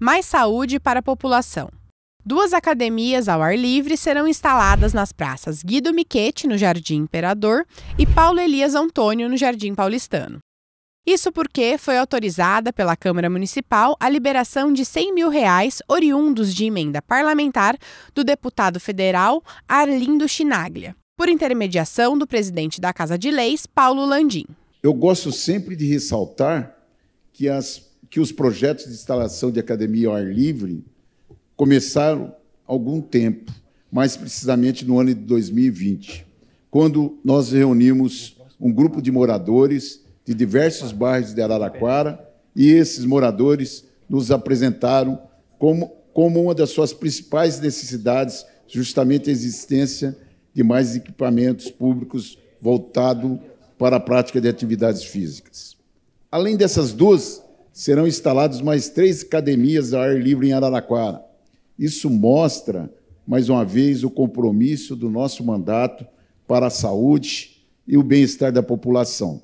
Mais saúde para a população. Duas academias ao ar livre serão instaladas nas praças Guido Miquete no Jardim Imperador, e Paulo Elias Antônio, no Jardim Paulistano. Isso porque foi autorizada pela Câmara Municipal a liberação de 100 mil reais oriundos de emenda parlamentar do deputado federal Arlindo Chinaglia, por intermediação do presidente da Casa de Leis, Paulo Landim. Eu gosto sempre de ressaltar que, as, que os projetos de instalação de academia ao ar livre começaram há algum tempo, mais precisamente no ano de 2020, quando nós reunimos um grupo de moradores de diversos bairros de Araraquara e esses moradores nos apresentaram como, como uma das suas principais necessidades justamente a existência de mais equipamentos públicos voltado para a prática de atividades físicas. Além dessas duas, serão instaladas mais três academias ao ar livre em Araraquara. Isso mostra, mais uma vez, o compromisso do nosso mandato para a saúde e o bem-estar da população.